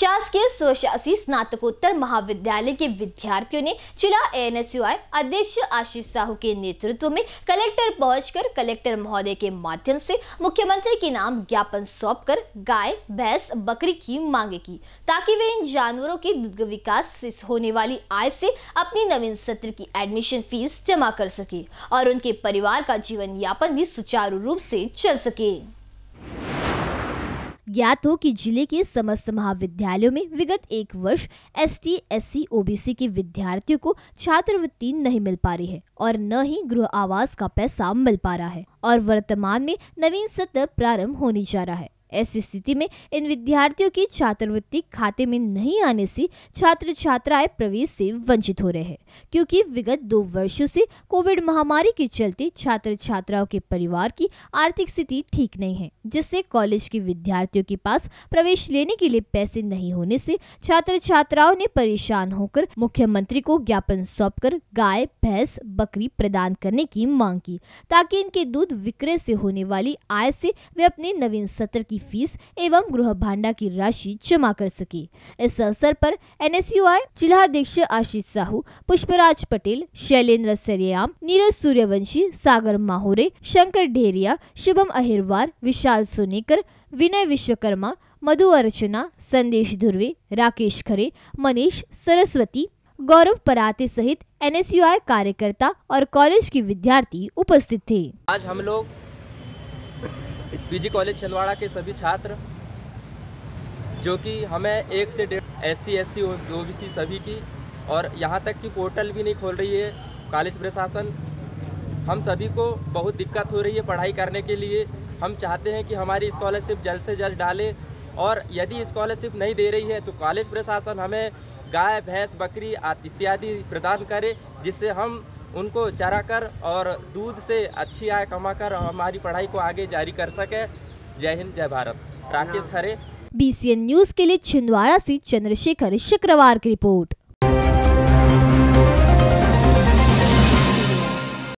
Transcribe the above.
शासकीय स्वशासी स्नातकोत्तर महाविद्यालय के विद्यार्थियों ने जिला एएनएसयूआई अध्यक्ष आशीष साहू के नेतृत्व में कलेक्टर पहुंचकर कलेक्टर महोदय के माध्यम से मुख्यमंत्री के नाम ज्ञापन सौंप कर गाय भैंस बकरी की मांग की ताकि वे इन जानवरों के दुग्ध विकास से होने वाली आय से अपनी नवीन सत्र की एडमिशन फीस जमा कर सके और उनके परिवार का जीवन यापन भी सुचारू रूप से चल सके ज्ञात हो कि जिले के समस्त महाविद्यालयों में विगत एक वर्ष S T S C OBC के विद्यार्थियों को छात्रवृत्ति नहीं मिल पा रही है और न ही गृह आवास का पैसा मिल पा रहा है और वर्तमान में नवीन सत्र प्रारंभ होने जा रहा है ऐसी स्थिति में इन विद्यार्थियों की छात्रवृत्ति खाते में नहीं आने से छात्र छात्राएं प्रवेश से वंचित हो रहे हैं क्योंकि विगत दो वर्षों से कोविड महामारी के चलते छात्र छात्राओं के परिवार की आर्थिक स्थिति ठीक नहीं है जिससे कॉलेज के विद्यार्थियों के पास प्रवेश लेने के लिए पैसे नहीं होने से छात्र छात्राओं ने परेशान होकर मुख्यमंत्री को ज्ञापन सौंप गाय भैंस बकरी प्रदान करने की मांग की ताकि इनके दूध विक्रय से होने वाली आय से वे अपने नवीन सत्र की फीस एवं गृह भांडा की राशि जमा कर सके इस अवसर पर एनएसयूआई जिलाध्यक्ष आशीष साहू पुष्पराज पटेल शैलेंद्र सरियाम नीरज सूर्यवंशी सागर माहौरे शंकर ढेरिया शुभम अहिरवार विशाल सोनेकर विनय विश्वकर्मा मधु अर्चना संदेश धुर्वे राकेश खरे मनीष सरस्वती गौरव पराते सहित एनएसयूआई कार्यकर्ता और कॉलेज के विद्यार्थी उपस्थित थे आज हम लोग पीजी कॉलेज छिंदवाड़ा के सभी छात्र जो कि हमें एक से डेढ़ एस सी एस सी सभी की और यहाँ तक कि पोर्टल भी नहीं खोल रही है कॉलेज प्रशासन हम सभी को बहुत दिक्कत हो रही है पढ़ाई करने के लिए हम चाहते हैं कि हमारी स्कॉलरशिप जल्द से जल्द डाले और यदि स्कॉलरशिप नहीं दे रही है तो कॉलेज प्रशासन हमें गाय भैंस बकरी इत्यादि प्रदान करे जिससे हम उनको चरा कर और दूध से अच्छी आय कमाकर हमारी पढ़ाई को आगे जारी कर सके जय हिंद जय भारत राकेश खरे एन न्यूज के लिए छिंदवाड़ा ऐसी चंद्रशेखर शुक्रवार की रिपोर्ट